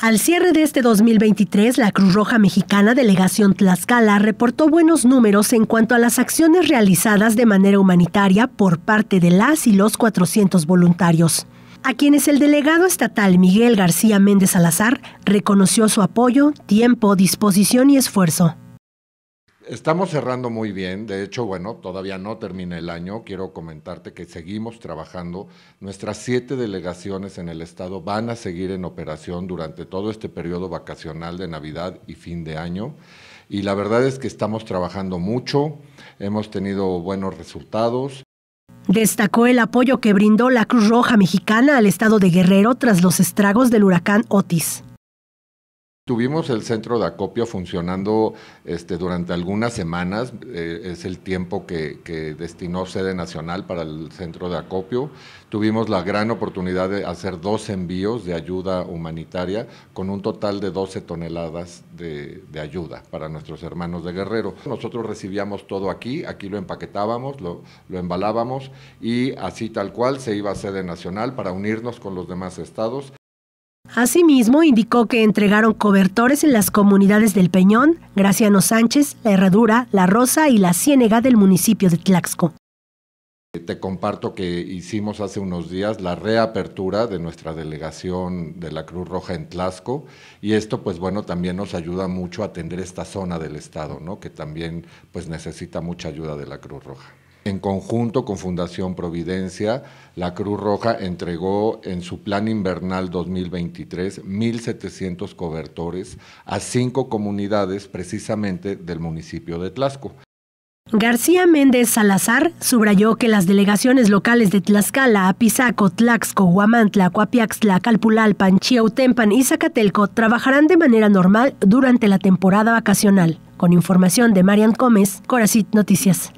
Al cierre de este 2023, la Cruz Roja Mexicana Delegación Tlaxcala reportó buenos números en cuanto a las acciones realizadas de manera humanitaria por parte de las y los 400 voluntarios, a quienes el delegado estatal Miguel García Méndez Salazar reconoció su apoyo, tiempo, disposición y esfuerzo. Estamos cerrando muy bien, de hecho, bueno, todavía no termina el año, quiero comentarte que seguimos trabajando, nuestras siete delegaciones en el estado van a seguir en operación durante todo este periodo vacacional de Navidad y fin de año, y la verdad es que estamos trabajando mucho, hemos tenido buenos resultados. Destacó el apoyo que brindó la Cruz Roja Mexicana al estado de Guerrero tras los estragos del huracán Otis. Tuvimos el centro de acopio funcionando este, durante algunas semanas, eh, es el tiempo que, destinó sede nacional para el centro de acopio. Tuvimos la gran oportunidad de hacer dos envíos de ayuda humanitaria con un total de 12 toneladas de, ayuda para nuestros hermanos de Guerrero. Nosotros recibíamos todo aquí, aquí lo empaquetábamos, lo, lo embalábamos y así tal cual se iba a sede nacional para unirnos con los demás estados. Asimismo, indicó que entregaron cobertores en las comunidades del Peñón, Graciano Sánchez, La Herradura, La Rosa y La Ciénega del municipio de Tlaxco. Te comparto que hicimos hace unos días la reapertura de nuestra delegación de la Cruz Roja en Tlaxco y esto pues bueno también nos ayuda mucho a atender esta zona del estado, ¿no? que también pues necesita mucha ayuda de la Cruz Roja. En conjunto con Fundación Providencia, la Cruz Roja entregó en su plan invernal 2023 1.700 cobertores a cinco comunidades precisamente del municipio de Tlaxco. García Méndez Salazar subrayó que las delegaciones locales de Tlaxcala, Apizaco, Tlaxco, Huamantla, Coapiaxtla, Calpulalpan, Chiautempan y Zacatelco trabajarán de manera normal durante la temporada vacacional. Con información de Marian Gómez, Coracit Noticias.